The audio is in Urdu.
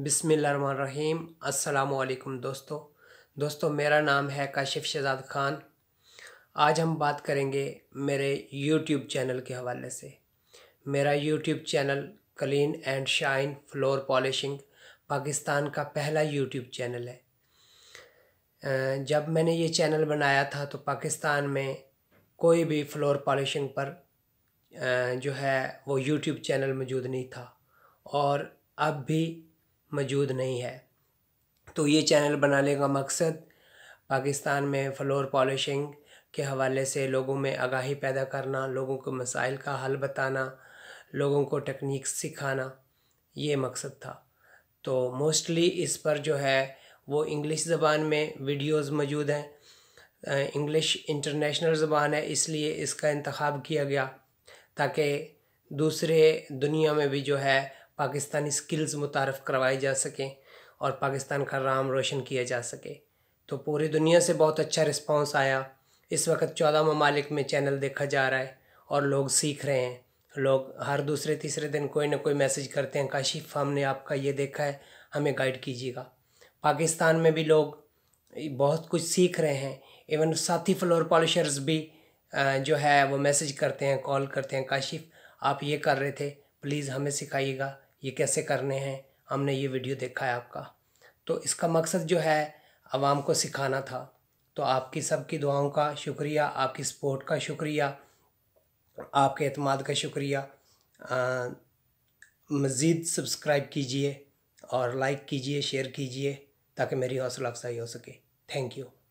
بسم اللہ الرحمن الرحیم السلام علیکم دوستو دوستو میرا نام ہے کاشف شہزاد خان آج ہم بات کریں گے میرے یوٹیوب چینل کے حوالے سے میرا YouTube channel clean and shine floor polishing Pakistan کا پہلا یوٹیوب چینل ہے جب میں نے یہ چینل بنایا تھا تو پاکستان میں کوئی بھی فلور پالشنگ پر جو ہے وہ یوٹیوب چینل موجود نہیں تھا اور اب بھی موجود نہیں ہے تو یہ چینل بنانے کا مقصد پاکستان میں فلور پالشنگ کے حوالے سے لوگوں میں آگاہی پیدا کرنا لوگوں کو مسائل کا حل بتانا لوگوں کو ٹیکنیک سکھانا یہ مقصد تھا تو موسٹلی اس پر جو ہے وہ انگلش زبان میں ویڈیوز موجود ہیں انگلش انٹرنیشنل زبان ہے اس لیے اس کا انتخاب کیا گیا تاکہ دوسرے دنیا میں بھی جو ہے پاکستانی سکلز متعارف کروائے جا سکیں اور پاکستان کا رام روشن کیا جا سکے تو پوری دنیا سے بہت اچھا رسپانس آیا اس وقت چودہ ممالک میں چینل دیکھا جا رہا ہے اور لوگ سیکھ رہے ہیں لوگ ہر دوسرے تیسرے دن کوئی نہ کوئی میسج کرتے ہیں کاشف ہم نے آپ کا یہ دیکھا ہے ہمیں گائیڈ کیجیے گا پاکستان میں بھی لوگ بہت کچھ سیکھ رہے ہیں ایون ساتھی فلور پالشرز بھی جو ہے وہ میسج کرتے ہیں کال کرتے ہیں کاشف آپ یہ کر رہے تھے پلیز ہمیں سکھائیے گا یہ کیسے کرنے ہیں ہم نے یہ ویڈیو دیکھا ہے آپ کا تو اس کا مقصد جو ہے عوام کو سکھانا تھا تو آپ کی سب کی دعاؤں کا شکریہ آپ کی سپورٹ کا شکریہ آپ کے اعتماد کا شکریہ مزید سبسکرائب کیجئے اور لائک کیجئے شیئر کیجئے تاکہ میری حوصلہ افزائی ہو سکے تھینک یو